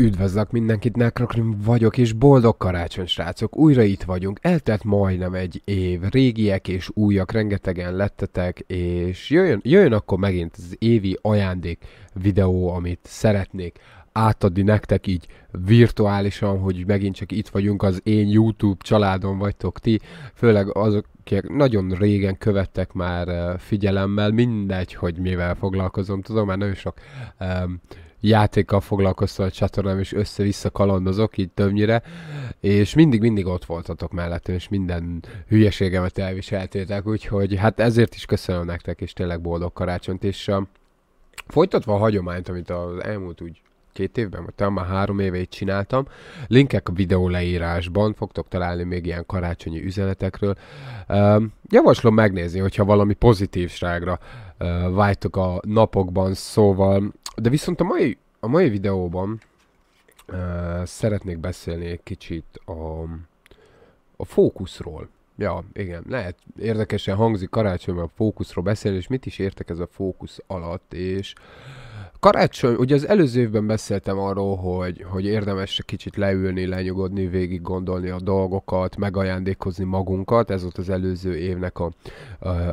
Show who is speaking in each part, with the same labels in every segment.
Speaker 1: Üdvözlök mindenkit, Nekrokrim vagyok, és boldog karácsony, srácok! Újra itt vagyunk, eltelt majdnem egy év, régiek és újak, rengetegen lettetek, és jöjjön, jöjjön akkor megint az évi ajándék videó, amit szeretnék átadni nektek így virtuálisan, hogy megint csak itt vagyunk, az én YouTube családom vagytok ti, főleg azok, akik nagyon régen követtek már eh, figyelemmel, mindegy, hogy mivel foglalkozom, tudom, már nagyon sok um, játékkal foglalkoztam a csatornám, és össze-vissza kalandozok, így többnyire, és mindig-mindig ott voltatok mellettem, és minden hülyeségemet elviseltétek, úgyhogy hát ezért is köszönöm nektek, és tényleg boldog karácsonyt, és uh, folytatva a hagyományt, amit az elmúlt úgy két évben, vagy talán már három éve itt csináltam. Linkek a videó leírásban, fogtok találni még ilyen karácsonyi üzenetekről. Um, javaslom megnézni, hogyha valami pozitívságra uh, vágytok a napokban, szóval. De viszont a mai, a mai videóban uh, szeretnék beszélni egy kicsit a, a fókuszról. Ja, igen, lehet érdekesen hangzik karácsonyban a fókuszról beszélni, és mit is értek ez a fókusz alatt, és uh, Karácsony, ugye az előző évben beszéltem arról, hogy, hogy érdemes kicsit leülni, lenyugodni, végig gondolni a dolgokat, megajándékozni magunkat, ez volt az előző évnek a,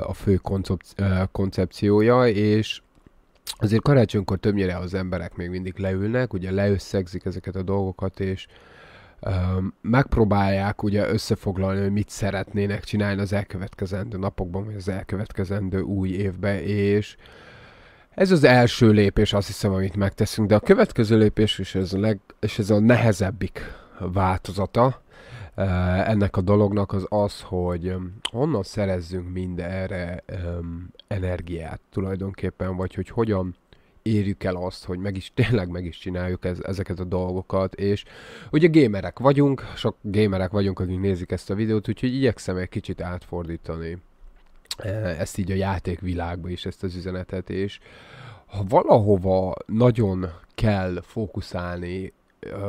Speaker 1: a fő koncepciója, és azért karácsonykor többnyire az emberek még mindig leülnek, ugye leösszegzik ezeket a dolgokat, és megpróbálják ugye összefoglalni, hogy mit szeretnének csinálni az elkövetkezendő napokban, vagy az elkövetkezendő új évben és ez az első lépés, azt hiszem, amit megteszünk, de a következő lépés, is ez a, leg, és ez a nehezebbik változata eh, ennek a dolognak az az, hogy honnan szerezzünk mind erre energiát tulajdonképpen, vagy hogy hogyan érjük el azt, hogy meg is, tényleg meg is csináljuk ez, ezeket a dolgokat, és ugye gémerek vagyunk, sok gémerek vagyunk, akik nézik ezt a videót, úgyhogy igyekszem egy kicsit átfordítani ezt így a játékvilágba is, ezt az üzenetet, és ha valahova nagyon kell fókuszálni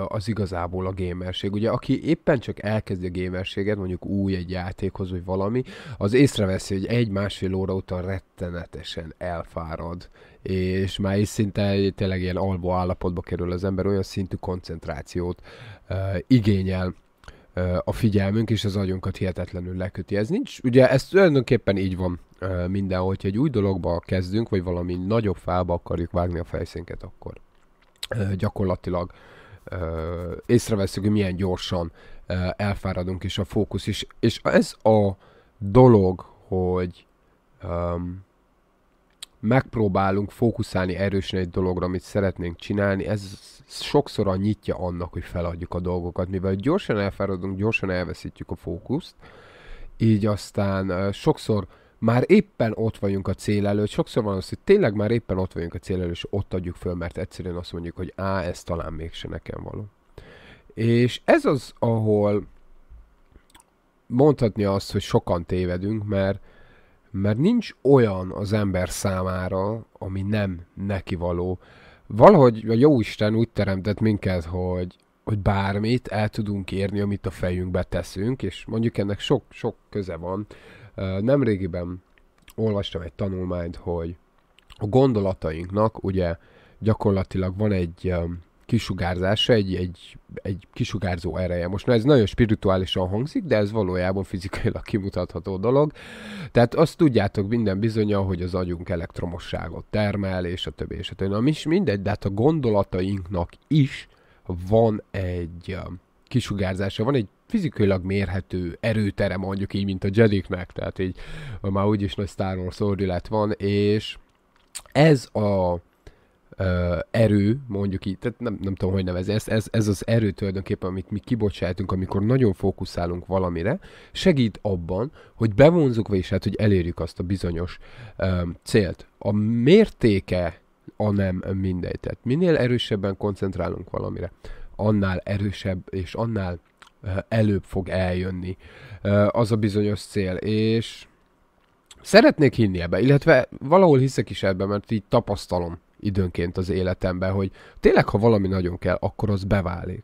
Speaker 1: az igazából a gamerség. Ugye, aki éppen csak elkezdi a gamerséget, mondjuk új egy játékhoz, vagy valami, az észreveszi, hogy egy-másfél óra után rettenetesen elfárad, és már is szinte tényleg ilyen albó állapotba kerül az ember, olyan szintű koncentrációt uh, igényel a figyelmünk és az agyunkat hihetetlenül leköti. Ez nincs, ugye ez tulajdonképpen így van mindenhol, hogyha egy új dologba kezdünk, vagy valami nagyobb fába akarjuk vágni a fejszénket, akkor gyakorlatilag észreveszünk, hogy milyen gyorsan elfáradunk, és a fókusz is. És ez a dolog, hogy um, megpróbálunk fókuszálni erősen egy dologra, amit szeretnénk csinálni, ez sokszor a nyitja annak, hogy feladjuk a dolgokat, mivel gyorsan elfáradunk, gyorsan elveszítjük a fókuszt, így aztán sokszor már éppen ott vagyunk a cél előtt, sokszor van az, hogy tényleg már éppen ott vagyunk a cél előtt, és ott adjuk föl, mert egyszerűen azt mondjuk, hogy á, ez talán mégse nekem való. És ez az, ahol mondhatni azt, hogy sokan tévedünk, mert mert nincs olyan az ember számára, ami nem neki való. Valahogy a Jóisten úgy teremtett minket, hogy, hogy bármit el tudunk érni, amit a fejünkbe teszünk, és mondjuk ennek sok-sok köze van. Nemrégiben olvastam egy tanulmányt, hogy a gondolatainknak ugye gyakorlatilag van egy kisugárzása, egy, egy, egy kisugárzó ereje. Most na, ez nagyon spirituálisan hangzik, de ez valójában fizikailag kimutatható dolog. Tehát azt tudjátok minden bizonya, hogy az agyunk elektromosságot termel, és a többi, és a többi. Na, mi is mindegy, de hát a gondolatainknak is van egy kisugárzása, van egy fizikailag mérhető erőtere, mondjuk így, mint a Jediknek, tehát így már úgyis nagy Star Wars van, és ez a uh, erő, mondjuk így, tehát nem, nem tudom, hogy nevezni, ez, ez, ez az erő tulajdonképpen, amit mi kibocsátunk, amikor nagyon fókuszálunk valamire, segít abban, hogy bevonzuk, vagyis hát, hogy elérjük azt a bizonyos um, célt. A mértéke a nem mindegy. Tehát minél erősebben koncentrálunk valamire, annál erősebb és annál uh, előbb fog eljönni uh, az a bizonyos cél, és szeretnék hinni ebbe, illetve valahol hiszek is ebbe, mert így tapasztalom időnként az életemben, hogy tényleg, ha valami nagyon kell, akkor az beválik.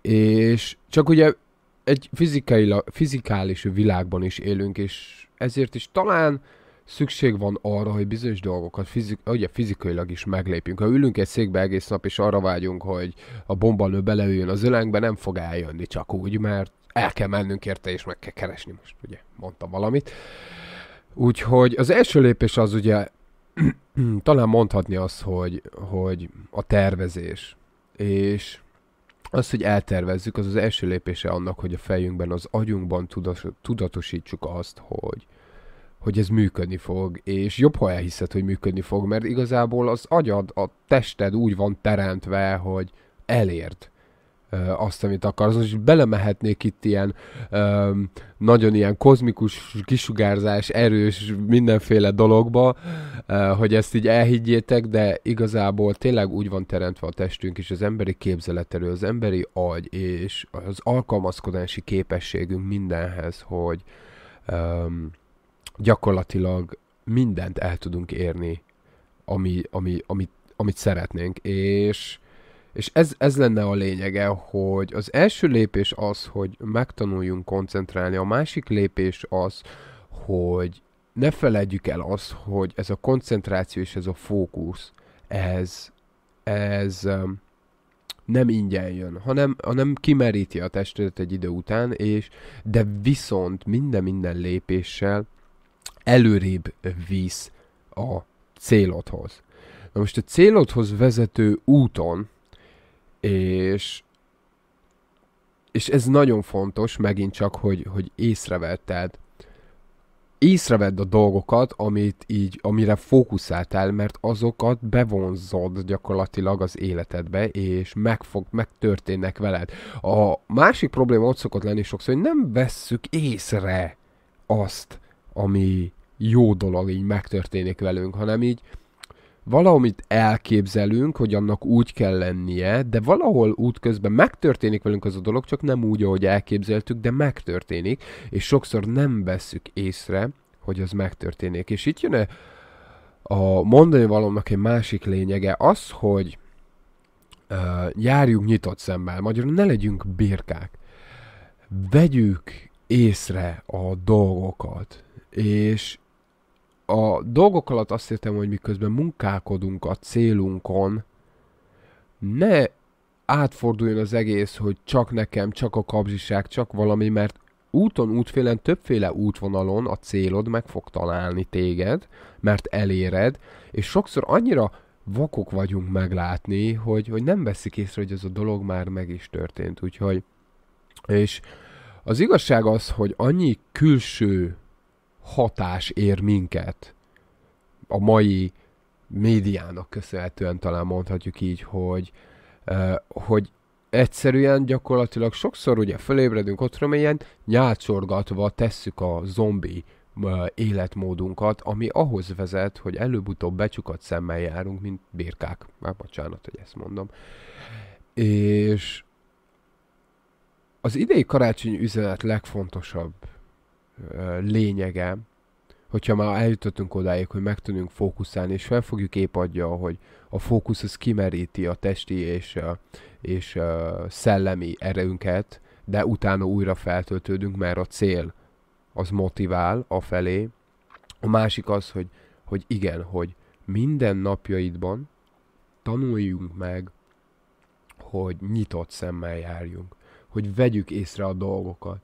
Speaker 1: És csak ugye egy fizikai, fizikális világban is élünk, és ezért is talán szükség van arra, hogy bizonyos dolgokat fizik, ugye fizikailag is meglépjünk. Ha ülünk egy székbe egész nap, és arra vágyunk, hogy a bomba nő beleüljön az ölenkbe, nem fog eljönni csak úgy, mert el kell mennünk érte, és meg kell keresni most, ugye, mondtam valamit. Úgyhogy az első lépés az ugye talán mondhatni azt, hogy, hogy a tervezés, és az, hogy eltervezzük, az az első lépése annak, hogy a fejünkben, az agyunkban tudos, tudatosítsuk azt, hogy, hogy ez működni fog, és jobb, ha elhiszed, hogy működni fog, mert igazából az agyad, a tested úgy van teremtve, hogy elért azt, amit akarsz. Most belemehetnék itt ilyen öm, nagyon ilyen kozmikus kisugárzás, erős, mindenféle dologba, hogy ezt így elhiggyétek, de igazából tényleg úgy van teremtve a testünk és az emberi képzeletelő, az emberi agy és az alkalmazkodási képességünk mindenhez, hogy um, gyakorlatilag mindent el tudunk érni, ami, ami, amit, amit szeretnénk, és és ez, ez lenne a lényege, hogy az első lépés az, hogy megtanuljunk koncentrálni, a másik lépés az, hogy ne felejtjük el azt, hogy ez a koncentráció és ez a fókusz, ez, ez um, nem ingyen jön, hanem, hanem kimeríti a testedet egy idő után, és de viszont minden-minden lépéssel előrébb visz a célodhoz. Na most a célodhoz vezető úton, és és ez nagyon fontos, megint csak, hogy, hogy észrevetted, észrevedd a dolgokat, amit így, amire fókuszáltál, mert azokat bevonzod gyakorlatilag az életedbe, és meg fog, megtörténnek veled. A másik probléma ott szokott lenni sokszor, hogy nem vesszük észre azt, ami jó dolog így megtörténik velünk, hanem így valamit elképzelünk, hogy annak úgy kell lennie, de valahol útközben megtörténik velünk az a dolog, csak nem úgy, ahogy elképzeltük, de megtörténik, és sokszor nem veszük észre, hogy az megtörténik. És itt jön a mondani valónak egy másik lényege, az, hogy uh, járjunk nyitott szemmel, magyarul ne legyünk birkák. Vegyük észre a dolgokat, és a dolgok alatt azt értem, hogy miközben munkálkodunk a célunkon, ne átforduljon az egész, hogy csak nekem, csak a kapzsiság, csak valami, mert úton, útfélen, többféle útvonalon a célod meg fog találni téged, mert eléred, és sokszor annyira vakok vagyunk meglátni, hogy, hogy nem veszik észre, hogy ez a dolog már meg is történt. Úgyhogy, és az igazság az, hogy annyi külső hatás ér minket. A mai médiának köszönhetően talán mondhatjuk így, hogy, hogy egyszerűen gyakorlatilag sokszor ugye fölébredünk otthon, ilyen nyácsorgatva tesszük a zombi életmódunkat, ami ahhoz vezet, hogy előbb-utóbb becsukott szemmel járunk, mint birkák. Már bocsánat, hogy ezt mondom. És az idei karácsony üzenet legfontosabb lényege, hogyha már eljutottunk odáig, hogy meg tudunk fókuszálni, és fel fogjuk épp adja, hogy a fókusz az kimeríti a testi és, és szellemi erőnket, de utána újra feltöltődünk, mert a cél az motivál a felé. A másik az, hogy, hogy igen, hogy minden napjaidban tanuljunk meg, hogy nyitott szemmel járjunk, hogy vegyük észre a dolgokat,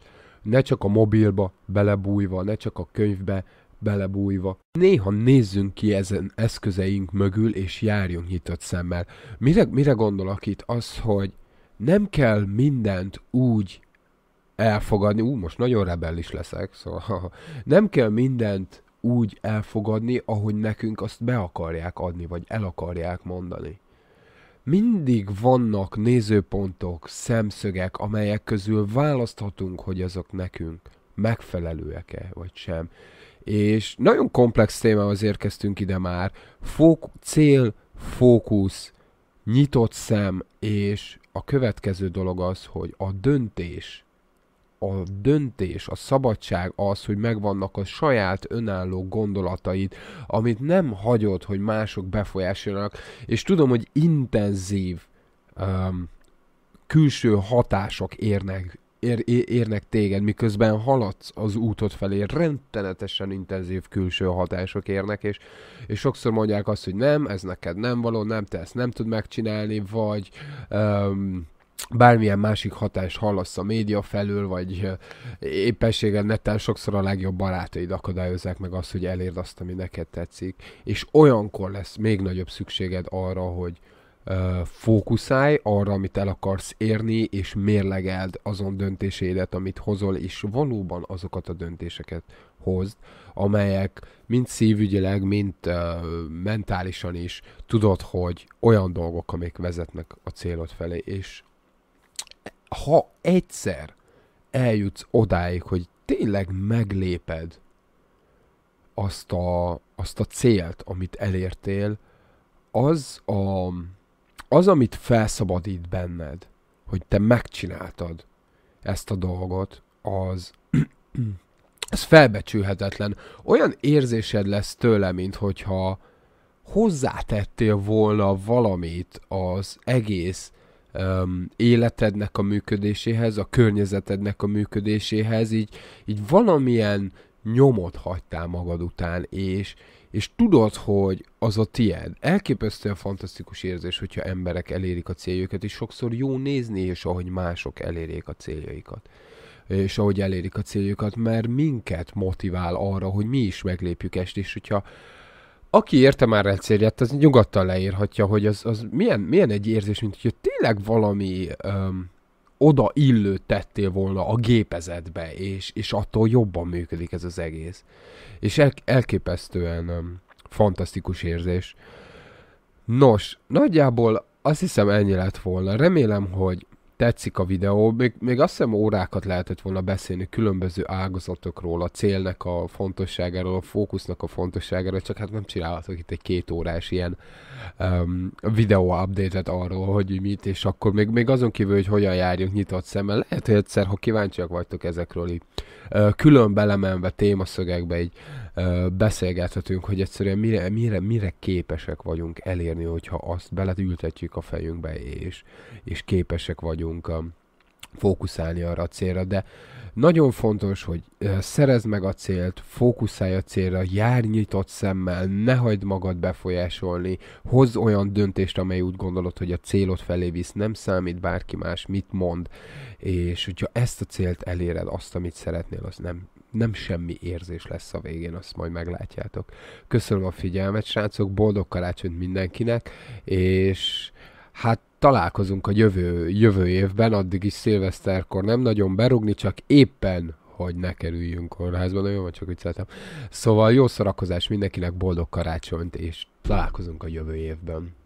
Speaker 1: ne csak a mobilba belebújva, ne csak a könyvbe belebújva. Néha nézzünk ki ezen eszközeink mögül, és járjunk nyitott szemmel. Mire, mire gondolok itt? Az, hogy nem kell mindent úgy elfogadni, ú, most nagyon rebellis leszek, szóval nem kell mindent úgy elfogadni, ahogy nekünk azt be akarják adni, vagy el akarják mondani mindig vannak nézőpontok, szemszögek, amelyek közül választhatunk, hogy azok nekünk megfelelőek-e, vagy sem. És nagyon komplex témához érkeztünk ide már. Fók, cél, fókusz, nyitott szem, és a következő dolog az, hogy a döntés a döntés, a szabadság az, hogy megvannak a saját önálló gondolataid, amit nem hagyod, hogy mások befolyásolnak, és tudom, hogy intenzív um, külső hatások érnek ér, érnek téged, miközben haladsz az útod felé, rendtenetesen intenzív külső hatások érnek, és, és sokszor mondják azt, hogy nem, ez neked nem való, nem, te ezt nem tud megcsinálni, vagy um, bármilyen másik hatást hallasz a média felől, vagy éppenséggel netán sokszor a legjobb barátaid akadályozzák meg azt, hogy elérd azt, ami neked tetszik. És olyankor lesz még nagyobb szükséged arra, hogy fókuszálj arra, amit el akarsz érni, és mérlegeld azon döntésédet, amit hozol, és valóban azokat a döntéseket hozd, amelyek mind szívügyileg, mind uh, mentálisan is tudod, hogy olyan dolgok, amik vezetnek a célod felé, és ha egyszer eljutsz odáig, hogy tényleg megléped azt a, azt a célt, amit elértél, az, a, az, amit felszabadít benned, hogy te megcsináltad ezt a dolgot, az, az felbecsülhetetlen. Olyan érzésed lesz tőle, mint hogyha hozzátettél volna valamit az egész um, életednek a működéséhez, a környezetednek a működéséhez, így, így valamilyen nyomot hagytál magad után, és, és tudod, hogy az a tied. Elképesztően fantasztikus érzés, hogyha emberek elérik a céljukat, és sokszor jó nézni, és ahogy mások elérik a céljaikat és ahogy elérik a céljukat, mert minket motivál arra, hogy mi is meglépjük ezt, és hogyha aki érte már elcérját, az nyugodtan leírhatja, hogy az, az milyen, milyen egy érzés, mint hogy tényleg valami öm, illő tettél volna a gépezetbe, és, és attól jobban működik ez az egész. És el, elképesztően öm, fantasztikus érzés. Nos, nagyjából azt hiszem ennyi lett volna. Remélem, hogy tetszik a videó, még, még azt hiszem órákat lehetett volna beszélni különböző ágazatokról, a célnek a fontosságáról, a fókusznak a fontosságáról, csak hát nem csinálhatok itt egy két órás ilyen um, videó update-et arról, hogy mit, és akkor még, még azon kívül, hogy hogyan járjunk nyitott szemmel, lehet, hogy egyszer, ha kíváncsiak vagytok ezekről itt külön belemenve témaszögekbe így beszélgethetünk, hogy egyszerűen mire, mire, mire képesek vagyunk elérni, hogyha azt beletültetjük a fejünkbe, és, és képesek vagyunk fókuszálni arra a célra, de nagyon fontos, hogy szerezd meg a célt, fókuszálj a célra, járj nyitott szemmel, ne hagyd magad befolyásolni, hozz olyan döntést, amely úgy gondolod, hogy a célod felé visz, nem számít bárki más, mit mond, és hogyha ezt a célt eléred, azt, amit szeretnél, az nem nem semmi érzés lesz a végén, azt majd meglátjátok. Köszönöm a figyelmet, srácok, boldog karácsonyt mindenkinek, és hát találkozunk a jövő, jövő évben, addig is szilveszterkor nem nagyon berugni, csak éppen hogy ne kerüljünk kórházba, nagyon jó, csak vicceltem. Szóval jó szórakozás mindenkinek, boldog karácsonyt, és találkozunk a jövő évben.